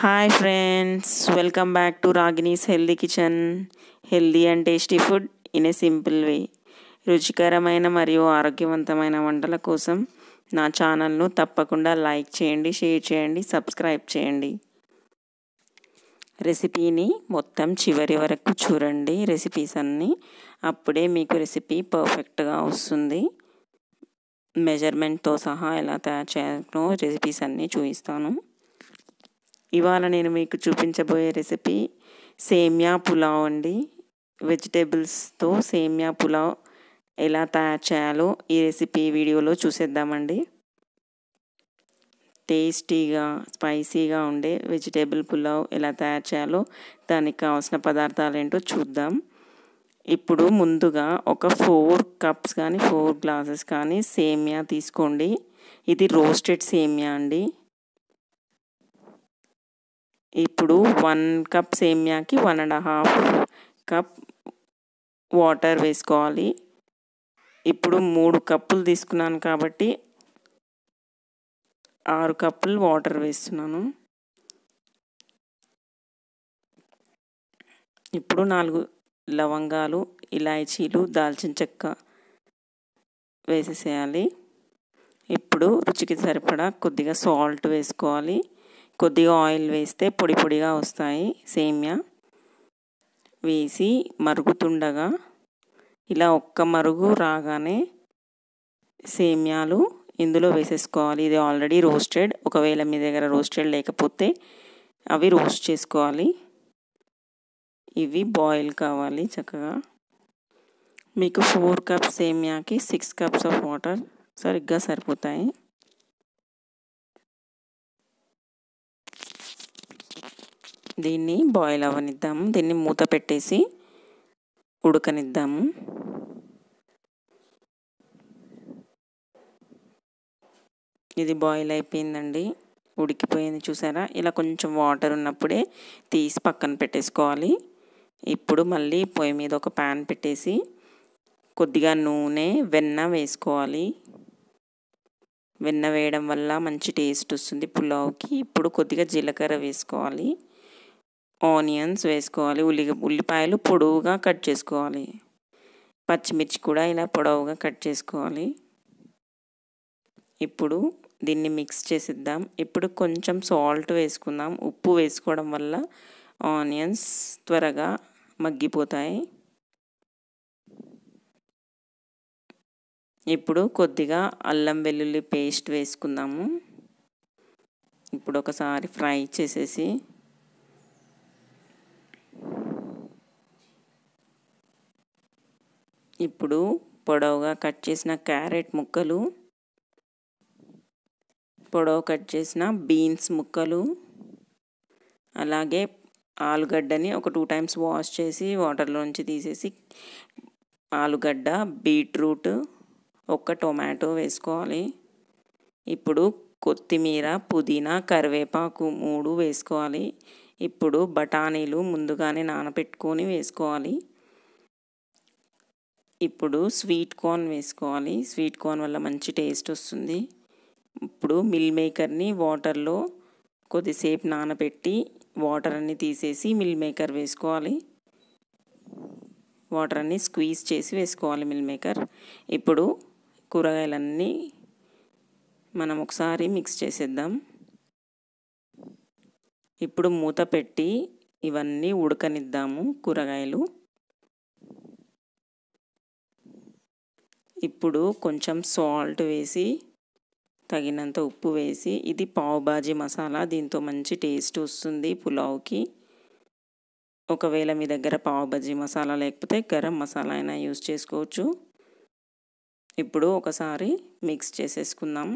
hi friends welcome back to Ragini's healthy kitchen healthy and tasty food in a simple way రుచికరమైన మరియు ఆరోగ్యవంతమైన వంటల కోసం నా ఛానల్ను తప్పకుండా లైక్ చేయండి షేర్ చేయండి సబ్స్క్రైబ్ చేయండి రెసిపీని మొత్తం చివరి వరకు చూడండి రెసిపీస్ అన్నీ అప్పుడే మీకు రెసిపీ పర్ఫెక్ట్గా వస్తుంది మెజర్మెంట్తో సహా ఎలా తయారు చేయాలో రెసిపీస్ అన్నీ చూపిస్తాను ఇవాళ నేను మీకు చూపించబోయే రెసిపీ సేమ్యా పులావ్ అండి వెజిటేబుల్స్తో సేమ్యా పులావ్ ఎలా తయారు చేయాలో ఈ రెసిపీ వీడియోలో చూసేద్దామండి టేస్టీగా స్పైసీగా ఉండే వెజిటేబుల్ పులావ్ ఎలా తయారు చేయాలో దానికి కావాల్సిన పదార్థాలు ఏంటో చూద్దాం ఇప్పుడు ముందుగా ఒక ఫోర్ కప్స్ కానీ ఫోర్ గ్లాసెస్ కానీ సేమ్యా తీసుకోండి ఇది రోస్టెడ్ సేమ్యా అండి ఇప్పుడు వన్ కప్ సేమ్యాకి one and half cup water వేసుకోవాలి ఇప్పుడు మూడు కప్పులు తీసుకున్నాను కాబట్టి ఆరు కప్పులు వాటర్ వేస్తున్నాను ఇప్పుడు నాలుగు లవంగాలు ఇలాయచీలు దాల్చిన చెక్క వేసేసేయాలి ఇప్పుడు రుచికి సరిపడా కొద్దిగా సాల్ట్ వేసుకోవాలి కొద్దిగా ఆయిల్ వేస్తే పొడి పొడిగా వస్తాయి సేమ్యా వేసి మరుగుతుండగా ఇలా ఒక్క మరుగు రాగానే సేమ్యాలు ఇందులో వేసేసుకోవాలి ఇది ఆల్రెడీ రోస్టెడ్ ఒకవేళ మీ దగ్గర రోస్టెడ్ లేకపోతే అవి రోస్ట్ చేసుకోవాలి ఇవి బాయిల్ కావాలి చక్కగా మీకు ఫోర్ కప్స్ సేమ్యాకి సిక్స్ కప్స్ ఆఫ్ వాటర్ సరిగ్గా సరిపోతాయి దీన్ని బాయిల్ అవ్వనిద్దాము దీన్ని మూత పెట్టేసి ఉడకనిద్దాము ఇది బాయిల్ అయిపోయిందండి ఉడికిపోయింది చూసారా ఇలా కొంచెం వాటర్ ఉన్నప్పుడే తీసి పక్కన పెట్టేసుకోవాలి ఇప్పుడు మళ్ళీ పొయ్యి మీద ఒక ప్యాన్ పెట్టేసి కొద్దిగా నూనె వెన్న వేసుకోవాలి వెన్న వేయడం వల్ల మంచి టేస్ట్ వస్తుంది పులావుకి ఇప్పుడు కొద్దిగా జీలకర్ర వేసుకోవాలి ఆనియన్స్ వేసుకోవాలి ఉల్లి ఉల్లిపాయలు పొడవుగా కట్ చేసుకోవాలి పచ్చిమిర్చి కూడా ఇలా పొడవుగా కట్ చేసుకోవాలి ఇప్పుడు దీన్ని మిక్స్ చేసిద్దాం ఇప్పుడు కొంచెం సాల్ట్ వేసుకుందాం ఉప్పు వేసుకోవడం వల్ల ఆనియన్స్ త్వరగా మగ్గిపోతాయి ఇప్పుడు కొద్దిగా అల్లం వెల్లుల్లి పేస్ట్ వేసుకుందాము ఇప్పుడు ఒకసారి ఫ్రై చేసేసి ఇప్పుడు పొడవుగా కట్ చేసిన క్యారెట్ ముక్కలు పొడవు కట్ చేసిన బీన్స్ ముక్కలు అలాగే ఆలుగడ్డని ఒక టూ టైమ్స్ వాష్ చేసి వాటర్లోంచి తీసేసి ఆలుగడ్డ బీట్రూట్ ఒక్క టొమాటో వేసుకోవాలి ఇప్పుడు కొత్తిమీర పుదీనా కరివేపాకు మూడు వేసుకోవాలి ఇప్పుడు బఠానీలు ముందుగానే నానబెట్టుకొని వేసుకోవాలి ఇప్పుడు స్వీట్ కార్న్ వేసుకోవాలి స్వీట్ కార్న్ వల్ల మంచి టేస్ట్ వస్తుంది ఇప్పుడు మిల్ మేకర్ని వాటర్లో కొద్దిసేపు నానబెట్టి వాటర్ అన్ని తీసేసి మిల్ మేకర్ వేసుకోవాలి వాటర్ అన్ని స్క్వీజ్ చేసి వేసుకోవాలి మిల్ మేకర్ ఇప్పుడు కూరగాయలన్నీ మనం ఒకసారి మిక్స్ చేసేద్దాం ఇప్పుడు మూత పెట్టి ఇవన్నీ ఉడకనిద్దాము కూరగాయలు ఇప్పుడు కొంచెం సాల్ట్ వేసి తగినంత ఉప్పు వేసి ఇది పావు బాజీ మసాలా దీంతో మంచి టేస్ట్ వస్తుంది పులావ్కి ఒకవేళ మీ దగ్గర పావు మసాలా లేకపోతే గరం మసాలా అయినా యూజ్ చేసుకోవచ్చు ఇప్పుడు ఒకసారి మిక్స్ చేసేసుకుందాం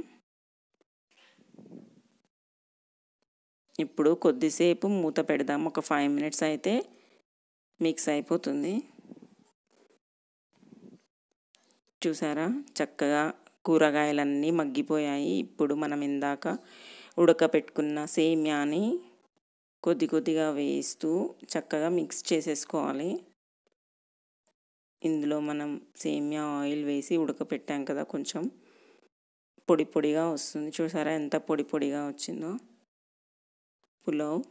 ఇప్పుడు కొద్దిసేపు మూత పెడదాం ఒక ఫైవ్ మినిట్స్ అయితే మిక్స్ అయిపోతుంది చూసారా చక్కగా కూరగాయలన్నీ మగ్గిపోయాయి ఇప్పుడు మనం ఇందాక ఉడకపెట్టుకున్న సేమ్యాని కొద్ది కొద్దిగా వేస్తూ చక్కగా మిక్స్ చేసేసుకోవాలి ఇందులో మనం సేమ్యా ఆయిల్ వేసి ఉడకపెట్టాం కదా కొంచెం పొడి పొడిగా వస్తుంది చూసారా ఎంత పొడి పొడిగా వచ్చిందో పులావ్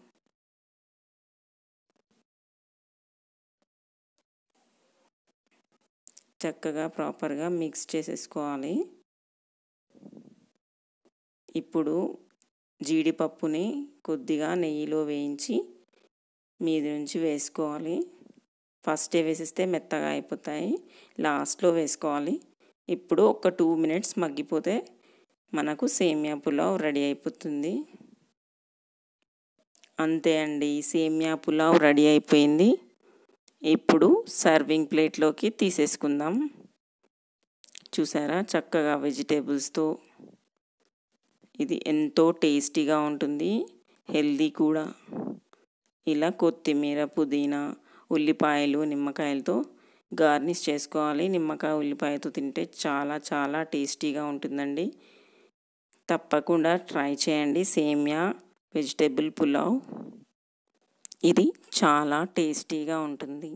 చక్కగా ప్రాపర్గా మిక్స్ చేసేసుకోవాలి ఇప్పుడు జీడిపప్పుని కొద్దిగా నెయ్యిలో వేయించి మీద నుంచి వేసుకోవాలి ఫస్టే వేసిస్తే మెత్తగా అయిపోతాయి లాస్ట్లో వేసుకోవాలి ఇప్పుడు ఒక టూ మినిట్స్ మగ్గిపోతే మనకు సేమియా పులావ్ రెడీ అయిపోతుంది అంతే అండి సేమియా పులావ్ రెడీ అయిపోయింది ఇప్పుడు సర్వింగ్ ప్లేట్లోకి తీసేసుకుందాం చూసారా చక్కగా వెజిటేబుల్స్తో ఇది ఎంతో టేస్టీగా ఉంటుంది హెల్దీ కూడా ఇలా కొత్తిమీర పుదీనా ఉల్లిపాయలు నిమ్మకాయలతో గార్నిష్ చేసుకోవాలి నిమ్మకాయ ఉల్లిపాయతో తింటే చాలా చాలా టేస్టీగా ఉంటుందండి తప్పకుండా ట్రై చేయండి సేమియా వెజిటేబుల్ పులావ్ ఇది చాలా టేస్టీగా ఉంటుంది